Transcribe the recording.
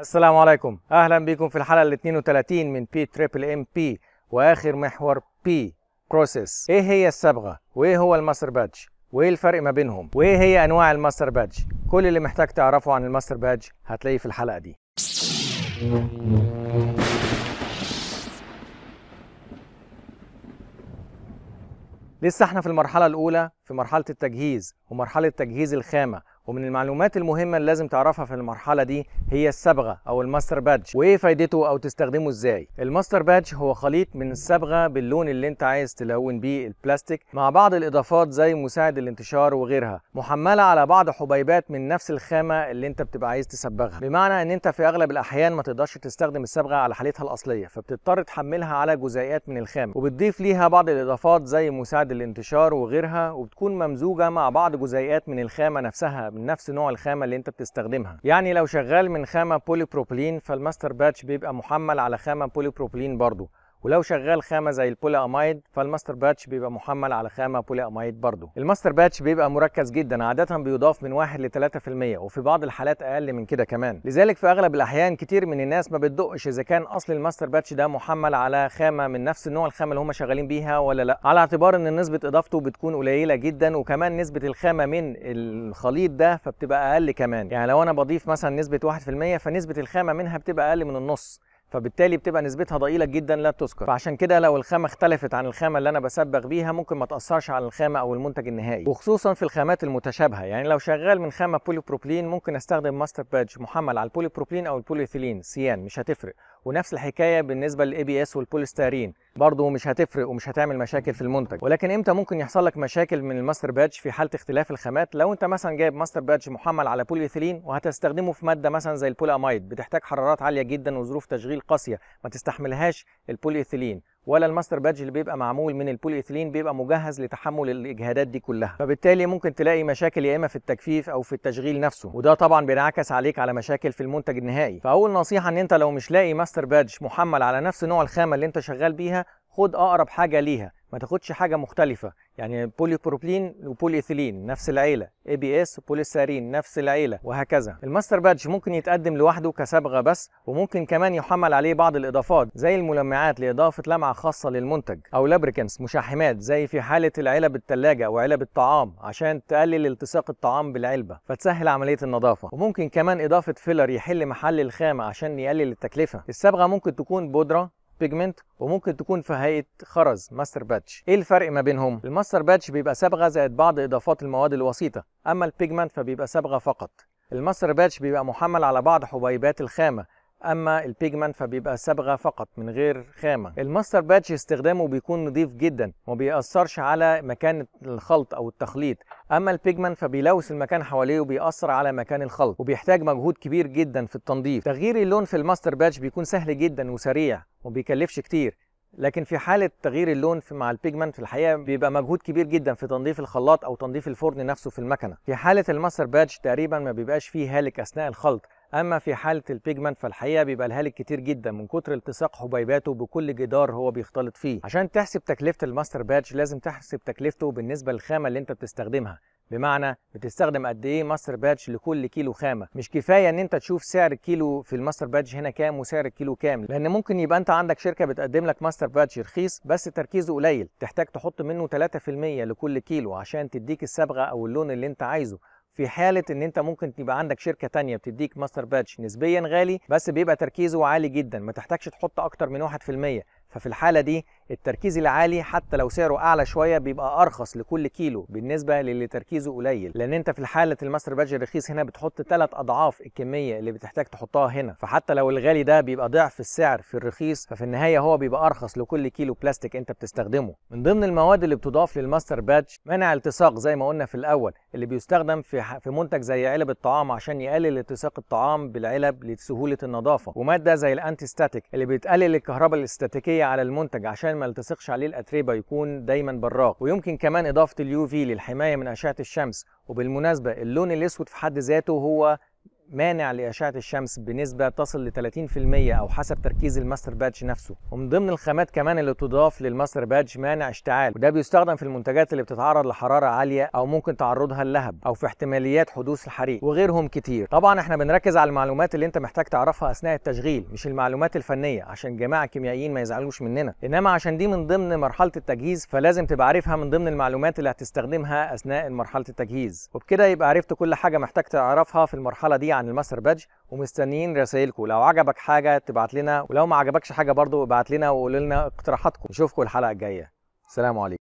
السلام عليكم اهلا بكم في الحلقه ال 32 من بي تريبل ام بي واخر محور بي بروسيس ايه هي الصبغه وايه هو الماستر بادج وايه الفرق ما بينهم وايه هي انواع الماستر بادج كل اللي محتاج تعرفه عن الماستر بادج هتلاقيه في الحلقه دي لسه احنا في المرحله الاولى في مرحله التجهيز ومرحله تجهيز الخامه ومن المعلومات المهمة اللي لازم تعرفها في المرحلة دي هي الصبغة أو الماستر بادج وإيه فايدته أو تستخدمه إزاي الماستر بادج هو خليط من الصبغة باللون اللي أنت عايز تلون بيه البلاستيك مع بعض الإضافات زي مساعد الانتشار وغيرها محملة على بعض حبيبات من نفس الخامة اللي أنت بتبقى عايز تصبغها بمعنى أن أنت في أغلب الأحيان ما تقدرش تستخدم الصبغة على حالتها الأصلية فبتضطر تحملها على جزيئات من الخامة وبتضيف ليها بعض الإضافات زي مساعد الانتشار وغيرها وبتكون ممزوجة مع بعض جزيئات من الخامة نفسها من نفس نوع الخامه اللي انت بتستخدمها يعني لو شغال من خامه بولي بوليبروبلين فالماستر باتش بيبقى محمل على خامه بولي بوليبروبلين برضو ولو شغال خامه زي البولي امايد فالماستر باتش بيبقى محمل على خامه بولي امايد برضه الماستر باتش بيبقى مركز جدا عاده بيضاف من 1 ل 3% وفي بعض الحالات اقل من كده كمان لذلك في اغلب الاحيان كتير من الناس ما بتدقش اذا كان اصل الماستر باتش ده محمل على خامه من نفس النوع الخامه اللي هم شغالين بيها ولا لا على اعتبار ان نسبه اضافته بتكون قليله جدا وكمان نسبه الخامه من الخليط ده فبتبقى اقل كمان يعني لو انا بضيف مثلا نسبه 1% فنسبه الخامه منها بتبقى اقل من النص فبالتالي بتبقى نسبتها ضئيله جدا لا تذكر فعشان كده لو الخامه اختلفت عن الخامه اللي انا بسبغ بيها ممكن ما تاثرش على الخامه او المنتج النهائي وخصوصا في الخامات المتشابهه يعني لو شغال من خامه بولي بوليبروبلين ممكن استخدم ماستر بادج محمل على البولي البوليبروبلين او البوليثيلين سيان مش هتفرق ونفس الحكايه بالنسبه للاي بي اس والبوليستيرين برضه مش هتفرق ومش هتعمل مشاكل في المنتج ولكن امتى ممكن يحصل لك مشاكل من الماستر باتش في حاله اختلاف الخامات لو انت مثلا جايب ماستر باتش محمل على بوليثيلين وهتستخدمه في ماده مثلا زي البولامايد بتحتاج حرارات عاليه جدا وظروف تشغيل قاسيه ما تستحملهاش البوليثيلين ولا الماستر بادج اللي بيبقى معمول من البوليثلين بيبقى مجهز لتحمل الاجهادات دي كلها فبالتالي ممكن تلاقي مشاكل يا اما في التجفيف او في التشغيل نفسه وده طبعا بينعكس عليك على مشاكل في المنتج النهائي فاول نصيحه ان انت لو مش لاقي ماستر بادج محمل على نفس نوع الخامه اللي انت شغال بيها خد اقرب حاجه ليها ما تاخدش حاجه مختلفه يعني بولي بروبلين وبولي ايثيلين نفس العيله اي بي اس وبوليستyrene نفس العيله وهكذا الماستر بادج ممكن يتقدم لوحده كصبغه بس وممكن كمان يحمل عليه بعض الاضافات زي الملمعات لاضافه لمعه خاصه للمنتج او لابريكنس مشحمات زي في حاله العلب الثلاجه او علب الطعام عشان تقلل التصاق الطعام بالعلبه فتسهل عمليه النظافه وممكن كمان اضافه فيلر يحل محل الخامه عشان يقلل التكلفه الصبغه ممكن تكون بودره بيجمنت وممكن تكون في هيئه خرز ماستر باتش ايه الفرق ما بينهم الماستر باتش بيبقى صبغه زائد بعض اضافات المواد الوسيطه اما البيجمنت فبيبقى صبغه فقط الماستر باتش بيبقى محمل على بعض حبيبات الخامه اما البيجمان فبيبقى صبغه فقط من غير خامه الماستر باتش استخدامه بيكون نظيف جدا وما بيأثرش على مكان الخلط او التخليط اما البيجمان فبيلوث المكان حواليه وبيأثر على مكان الخلط وبيحتاج مجهود كبير جدا في التنظيف تغيير اللون في الماستر باتش بيكون سهل جدا وسريع وبيكلفش كتير لكن في حالة تغيير اللون في مع البيجمنت في الحقيقة بيبقى مجهود كبير جدا في تنظيف الخلاط أو تنظيف الفرن نفسه في المكنة. في حالة الماستر باتش تقريبا ما بيبقاش فيه هالك أثناء الخلط، اما في حاله البيجمنت فالحقيقه بيبقى الهالك كتير جدا من كتر التصاق حبيباته بكل جدار هو بيختلط فيه عشان تحسب تكلفه الماستر باتش لازم تحسب تكلفته بالنسبه للخامه اللي انت بتستخدمها بمعنى بتستخدم قد ايه ماستر باتش لكل كيلو خامه مش كفايه ان انت تشوف سعر الكيلو في الماستر باتش هنا كام وسعر الكيلو كام لان ممكن يبقى انت عندك شركه بتقدم لك ماستر باتش رخيص بس تركيزه قليل تحتاج تحط منه 3% لكل كيلو عشان تديك الصبغه او اللون اللي انت عايزه في حاله ان انت ممكن يبقى عندك شركه تانية بتديك ماستر باتش نسبيا غالي بس بيبقى تركيزه عالي جدا ما تحتاجش تحط اكتر من 1% ففي الحاله دي التركيز العالي حتى لو سعره اعلى شويه بيبقى ارخص لكل كيلو بالنسبه للي تركيزه قليل لان انت في حاله الماستر بادج الرخيص هنا بتحط ثلاث اضعاف الكميه اللي بتحتاج تحطها هنا فحتى لو الغالي ده بيبقى ضعف السعر في الرخيص ففي النهايه هو بيبقى ارخص لكل كيلو بلاستيك انت بتستخدمه من ضمن المواد اللي بتضاف للماستر بادج منع التصاق زي ما قلنا في الاول اللي بيستخدم في في منتج زي علب الطعام عشان يقلل التصاق الطعام بالعلب لسهوله النظافه وماده زي الانتي ستاتيك اللي بتقلل الكهرباء الاستاتيكيه على المنتج عشان ما التصقش عليه الاتربه يكون دايما براق ويمكن كمان اضافه اليو في للحمايه من اشعه الشمس وبالمناسبه اللون الاسود في حد ذاته هو مانع لأشعة الشمس بنسبة تصل ل 30% أو حسب تركيز الماستر بادج نفسه ومن ضمن الخامات كمان اللي تضاف للماستر بادج مانع اشتعال وده بيستخدم في المنتجات اللي بتتعرض لحرارة عالية أو ممكن تعرضها للهب أو في احتماليات حدوث الحريق وغيرهم كتير طبعا احنا بنركز على المعلومات اللي انت محتاج تعرفها أثناء التشغيل مش المعلومات الفنية عشان جماعة كيميائيين ما يزعلوش مننا إنما عشان دي من ضمن مرحلة التجهيز فلازم تبقى عارفها من ضمن المعلومات اللي هتستخدمها أثناء مرحلة التجهيز وبكده يبقى عرفت كل حاجة محتاج تعرفها في المرحلة دي عن الماستر بادج ومستنيين رسائلكم لو عجبك حاجه تبعت لنا ولو ما عجبكش حاجه برضو ابعت لنا وقول لنا اقتراحاتكم نشوفكم الحلقه الجايه سلام عليكم